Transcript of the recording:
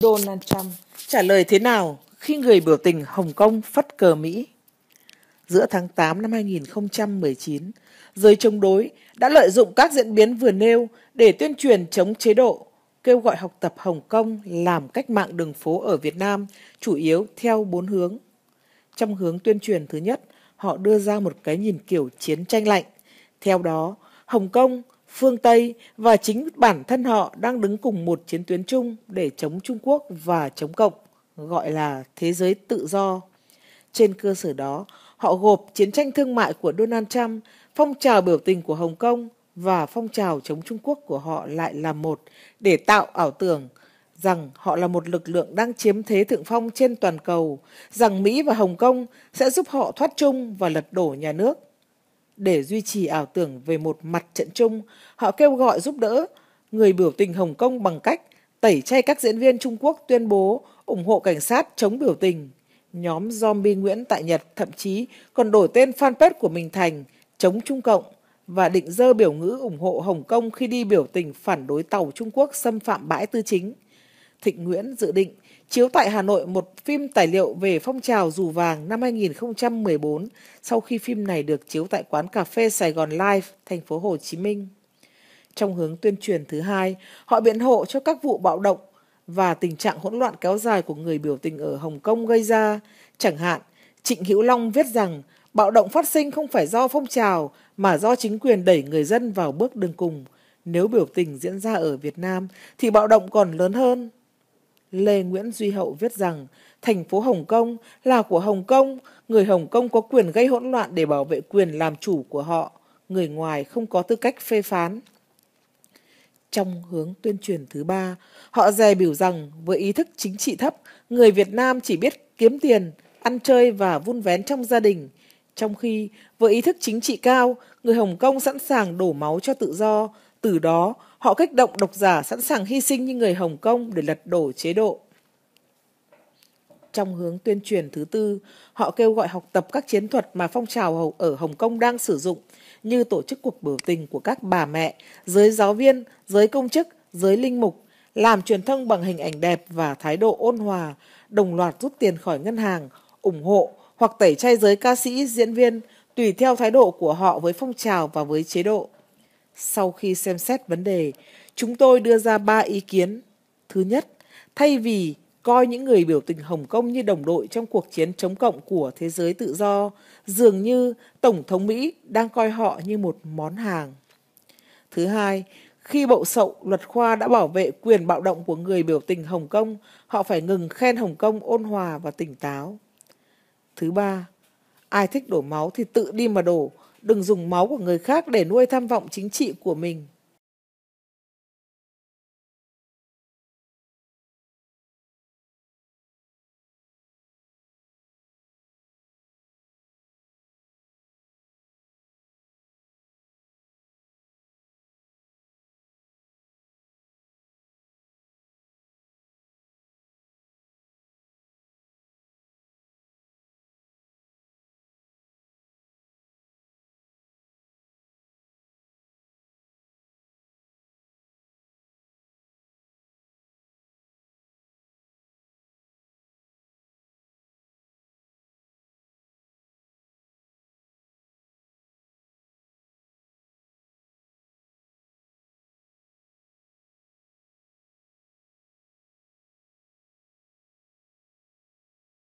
Donald Trump trả lời thế nào khi người biểu tình Hồng Kông phất cờ Mỹ? Giữa tháng 8 năm 2019, giới chống đối đã lợi dụng các diễn biến vừa nêu để tuyên truyền chống chế độ, kêu gọi học tập Hồng Kông làm cách mạng đường phố ở Việt Nam, chủ yếu theo bốn hướng. Trong hướng tuyên truyền thứ nhất, họ đưa ra một cái nhìn kiểu chiến tranh lạnh. Theo đó, Hồng Kông phương Tây và chính bản thân họ đang đứng cùng một chiến tuyến chung để chống Trung Quốc và chống Cộng, gọi là thế giới tự do. Trên cơ sở đó, họ gộp chiến tranh thương mại của Donald Trump, phong trào biểu tình của Hồng Kông và phong trào chống Trung Quốc của họ lại là một để tạo ảo tưởng rằng họ là một lực lượng đang chiếm thế thượng phong trên toàn cầu, rằng Mỹ và Hồng Kông sẽ giúp họ thoát chung và lật đổ nhà nước để duy trì ảo tưởng về một mặt trận chung, họ kêu gọi giúp đỡ người biểu tình Hồng Kông bằng cách tẩy chay các diễn viên Trung Quốc tuyên bố ủng hộ cảnh sát chống biểu tình. Nhóm zombie Nguyễn tại Nhật thậm chí còn đổi tên fanpage của mình thành chống Trung Cộng và định dơ biểu ngữ ủng hộ Hồng Kông khi đi biểu tình phản đối tàu Trung Quốc xâm phạm bãi tư chính. Thịnh Nguyễn dự định chiếu tại Hà Nội một phim tài liệu về phong trào dù vàng năm 2014 sau khi phim này được chiếu tại quán cà phê Sài Gòn Live, thành phố Hồ Chí Minh. Trong hướng tuyên truyền thứ hai, họ biện hộ cho các vụ bạo động và tình trạng hỗn loạn kéo dài của người biểu tình ở Hồng Kông gây ra. Chẳng hạn, Trịnh Hữu Long viết rằng bạo động phát sinh không phải do phong trào mà do chính quyền đẩy người dân vào bước đường cùng. Nếu biểu tình diễn ra ở Việt Nam thì bạo động còn lớn hơn. Lê Nguyễn Duy Hậu viết rằng thành phố Hồng Kông là của Hồng Kông, người Hồng Kông có quyền gây hỗn loạn để bảo vệ quyền làm chủ của họ, người ngoài không có tư cách phê phán. Trong hướng tuyên truyền thứ ba, họ dè biểu rằng với ý thức chính trị thấp, người Việt Nam chỉ biết kiếm tiền, ăn chơi và vun vén trong gia đình. Trong khi, với ý thức chính trị cao, người Hồng Kông sẵn sàng đổ máu cho tự do, từ đó Họ kích động độc giả sẵn sàng hy sinh như người Hồng Kông để lật đổ chế độ. Trong hướng tuyên truyền thứ tư, họ kêu gọi học tập các chiến thuật mà phong trào ở Hồng Kông đang sử dụng như tổ chức cuộc biểu tình của các bà mẹ, giới giáo viên, giới công chức, giới linh mục, làm truyền thông bằng hình ảnh đẹp và thái độ ôn hòa, đồng loạt rút tiền khỏi ngân hàng, ủng hộ hoặc tẩy chay giới ca sĩ, diễn viên tùy theo thái độ của họ với phong trào và với chế độ. Sau khi xem xét vấn đề, chúng tôi đưa ra ba ý kiến. Thứ nhất, thay vì coi những người biểu tình Hồng Kông như đồng đội trong cuộc chiến chống cộng của thế giới tự do, dường như Tổng thống Mỹ đang coi họ như một món hàng. Thứ hai, khi bộ sậu luật khoa đã bảo vệ quyền bạo động của người biểu tình Hồng Kông, họ phải ngừng khen Hồng Kông ôn hòa và tỉnh táo. Thứ ba, ai thích đổ máu thì tự đi mà đổ, đừng dùng máu của người khác để nuôi tham vọng chính trị của mình